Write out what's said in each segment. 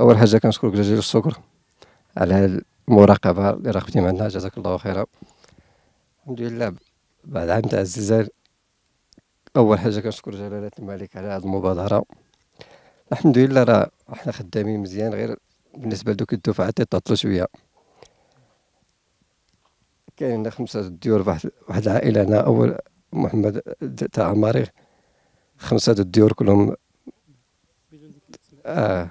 اول حاجه كنشكرك جزيل الشكر على المراقبه اللي خدمتي معنا جزاك الله خيرا الحمد لله بعد عام تاع الزلزال اول حاجه كنشكر جلاله الملك على هذه المبادره الحمد لله راه حنا خدامين مزيان غير بالنسبه لدوك الدفعات اللي تعطلوا شويه كاين خمسه ديور واحد العائله انا اول محمد تاع عماري خمسة الديور كلهم اه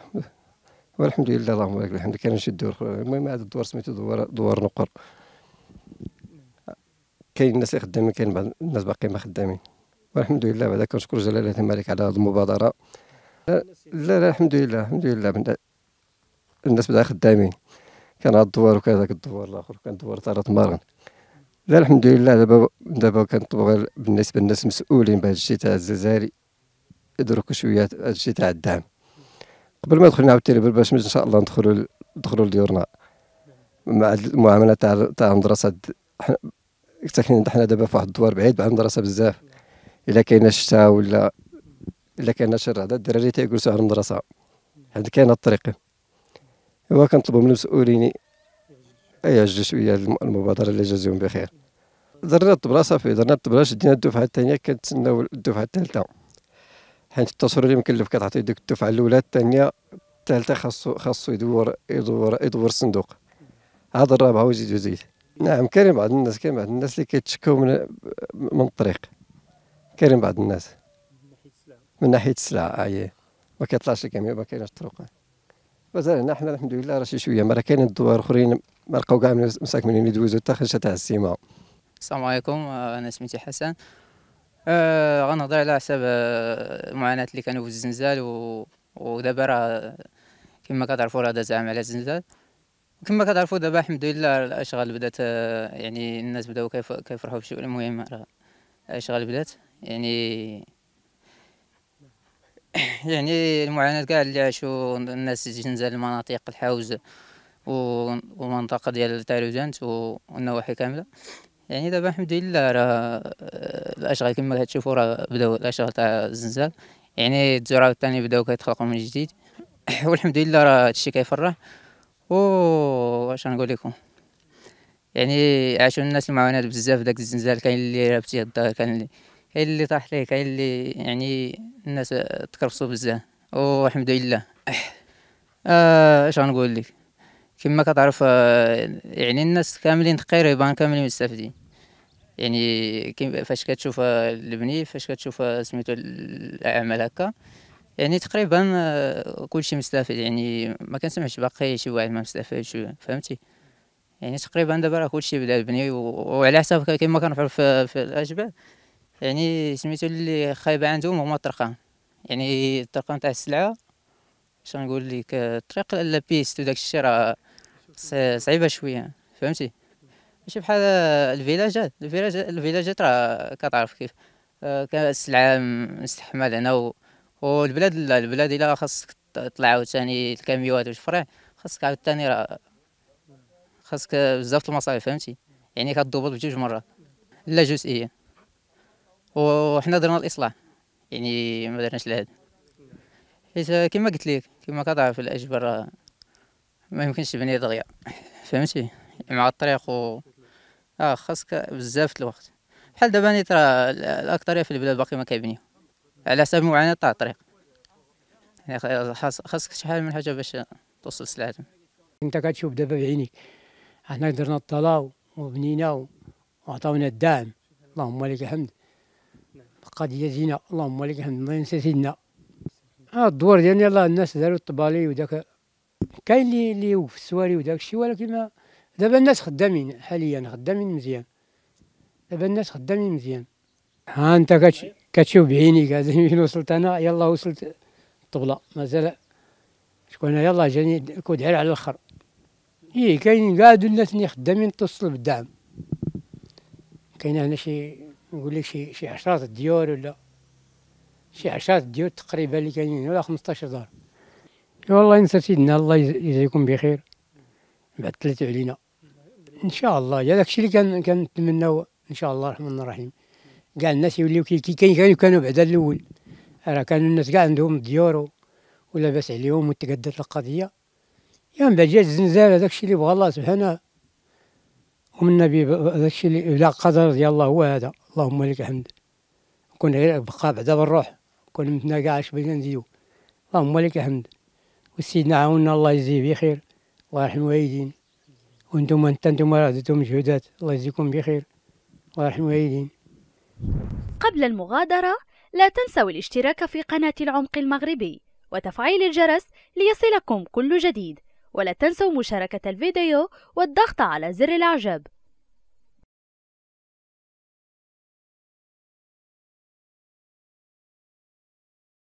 والحمد لله اللهم لك الحمد كان شي الدور المهم هذا الدوار سميتو دوار دوار نقر كاين الناس اللي خدامين كاين بعض الناس باقي ما خدامين والحمد لله بعدا كنشكر جلالة الملك على هذه المبادرة لا لا الحمد لله الحمد لله الناس بدا خدامين كان هاد الدوار وكان هذاك الدوار الاخر كان دوار طارت مارن لا الحمد لله دابا دابا كنطلبوا بالنسبه للناس مسؤولين بهذا الشيء تاع الجزائري يدركوا شويه هادشي تاع الدعم قبل ما نعاود عاوتاني باش ان شاء الله ندخلوا ندخلوا لديورنا مع المعامله تاع تاع المدرسه ساكنين حنا دابا في واحد الدوار بعيد عن المدرسه بزاف الا كاين الشتاء ولا الا كاين شر هذا الدراري تيجلسوا على المدرسه حيت كاين الطريق هو كنطلبوا من المسؤولين اي يعجلوا شويه المبادره اللي جازيهم بخير درنا الطبله صافي درنا الطبله شدينا الدفعه الثانيه كنتسناو الدفعه الثالثه حيت التصوير اللي مكلف كتعطي ديك الدفعه الاولى الثانيه الثالثه خاصو خاصو يدور يدور يدور الصندوق هذا الرابعه ويزيد ويزيد نعم كاين بعض الناس كاين بعض الناس اللي كيتشكاو من من الطريق كاين بعض الناس من ناحيه السلعه آه، السلعه ما كيطلعش الكاميرا ما كاينش الطرق مازال هنا حنا الحمد لله راه شي شويه ما راه كاينين الدوار اخرين ما لقاو كاع مساكنين يدوزو حتى خرجت تاع السيما السلام عليكم آه، انا سميتي حسن آه، غنهضر على حساب المعاناه آه، اللي كانوا في الزنزال و... ودابا راه كما كتعرفوا راه داز على الزنزال كما كتعرفوا دابا الحمد لله الاشغال بدات آه، يعني الناس بداو كيفرحوا بشي المهم راه الاشغال بدات يعني يعني المعاناه كاع اللي عاشوا الناس زلزال المناطق الحوز ومنطقه ديال تاروجانت والنواحي كامله يعني دابا الحمد لله راه آه، الاشغال كما كتشوفوا راه بداو الاشغال تاع الزنزال يعني الزرع الثاني بداو كيتخلقوا من جديد والحمد لله راه هادشي كيفرح و واش نقول لكم يعني عاشوا الناس المعاناه بزاف داك الزنزال كاين اللي رابتي الدار كاين اللي كاين اللي طاح ليه كاين اللي يعني الناس تكرفصوا بزاف والحمد لله اش آه غنقول لك كما كتعرف آه، يعني الناس كاملين تقريبا كاملين مستفيدين يعني فاش كتشوف البني فاش كتشوف سميتو الاعمال هكا يعني تقريبا آه، كلشي مستفيد يعني ما كنسمعش باقي شي واحد ما مستفادش فهمتي يعني تقريبا دابا راه كلشي بدا بني وعلى حساب كما كنعرف في, في الاجبال يعني سميتو اللي خايبه عندهم هما الطرقان يعني الطرقان تاع السلعه شنو نقول لك الطريق لا بيست وداك الشيء راه صعيبه شويه فهمتي ماشي بحال الفيلاجات الفيلاجات الفيلاجات راه كتعرف كيف آه، العام مستحمل هنا و... والبلاد لا البلاد الا خاصك تطلع عاوتاني الكاميوات فرع خاصك عاوتاني راه خاصك بزاف المصاريف فهمتي يعني كتضبط بجوج مرات لا جزئيه وحنا درنا الاصلاح يعني ما درناش لهاد حيت كما قلت لك كما كتعرف الاجبر ما يمكنش تبني دغيا فهمتي مع الطريق و اه خاصك بزاف الوقت بحال دابا نيت راه الاكثريه في البلاد باقي ما كيبنيو على حسب معاناه تاع الطريق يعني خاصك شحال من حاجه باش توصل سلعتهم انت كتشوف دابا بعينيك حنا درنا الطلاو وبنينا وعطاونا الدعم اللهم لك الحمد القضيه زينه اللهم لك الحمد الله ينسى سيدنا ها آه، الدور ديالنا الله الناس داروا الطبالي وداك كاين اللي اللي في السواري وداك الشيء ولكن ما دابا الناس خدامين حاليا خدامين مزيان دابا الناس خدامين مزيان ها انت كتشوف بعينيك فين وصلت انا يلا وصلت الطبله مازال شكون يلا جاني كودعير على الاخر اي كاينين كاع الناس اللي خدامين توصل بالدعم كاين هنا شي نقول لك شي شي عشرات الديور ولا شي عشرات الديور تقريبا اللي كاينين ولا 15 دار والله ينسى سيدنا الله يجزيكم بخير بعد ثلاثه علينا ان شاء الله يا داكشي اللي كان كنتمناو ان شاء الله الرحمن الرحيم كاع الناس يوليو كي كي كانوا كانوا بعدا الاول راه كانوا الناس كاع عندهم ديور ولاباس عليهم وتقدت القضيه يا يعني من بعد جات الزنزانه داكشي اللي بغى الله سبحانه ومن النبي داكشي اللي لا قدر ديال الله هو هذا اللهم لك الحمد كون غير بقى بعدا بالروح كون متنا كاع اش بغينا نزيدو اللهم لك الحمد وسيدنا عاوننا الله يجزيه بخير الله يرحم الوالدين وانتم انت انتم راه مجهودات الله يجزيكم بخير الله يرحم الوالدين قبل المغادرة لا تنسوا الاشتراك في قناة العمق المغربي وتفعيل الجرس ليصلكم كل جديد ولا تنسوا مشاركة الفيديو والضغط على زر الإعجاب